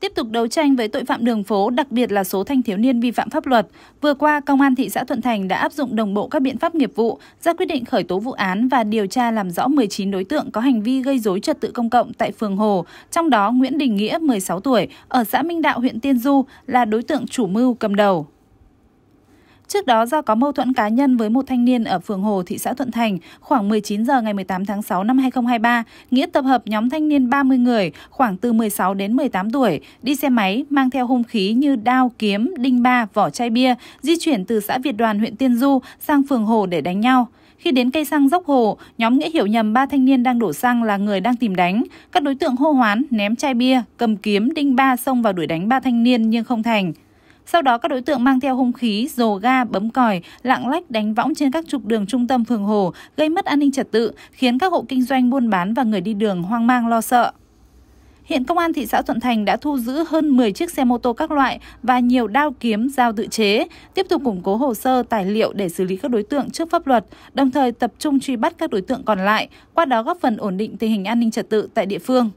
Tiếp tục đấu tranh với tội phạm đường phố, đặc biệt là số thanh thiếu niên vi phạm pháp luật, vừa qua Công an thị xã Thuận Thành đã áp dụng đồng bộ các biện pháp nghiệp vụ, ra quyết định khởi tố vụ án và điều tra làm rõ 19 đối tượng có hành vi gây dối trật tự công cộng tại phường Hồ, trong đó Nguyễn Đình Nghĩa 16 tuổi ở xã Minh Đạo huyện Tiên Du là đối tượng chủ mưu cầm đầu. Trước đó do có mâu thuẫn cá nhân với một thanh niên ở phường Hồ, thị xã Thuận Thành, khoảng 19 giờ ngày 18 tháng 6 năm 2023, Nghĩa tập hợp nhóm thanh niên 30 người, khoảng từ 16 đến 18 tuổi, đi xe máy, mang theo hung khí như đao, kiếm, đinh ba, vỏ chai bia, di chuyển từ xã Việt Đoàn, huyện Tiên Du sang phường Hồ để đánh nhau. Khi đến cây xăng dốc hồ, nhóm Nghĩa hiểu nhầm ba thanh niên đang đổ xăng là người đang tìm đánh. Các đối tượng hô hoán, ném chai bia, cầm kiếm, đinh ba xông vào đuổi đánh ba thanh niên nhưng không thành. Sau đó các đối tượng mang theo hung khí, rồ ga, bấm còi, lạng lách đánh võng trên các trục đường trung tâm phường Hồ, gây mất an ninh trật tự, khiến các hộ kinh doanh buôn bán và người đi đường hoang mang lo sợ. Hiện công an thị xã Thuận Thành đã thu giữ hơn 10 chiếc xe mô tô các loại và nhiều đao kiếm, dao tự chế, tiếp tục củng cố hồ sơ, tài liệu để xử lý các đối tượng trước pháp luật, đồng thời tập trung truy bắt các đối tượng còn lại, qua đó góp phần ổn định tình hình an ninh trật tự tại địa phương.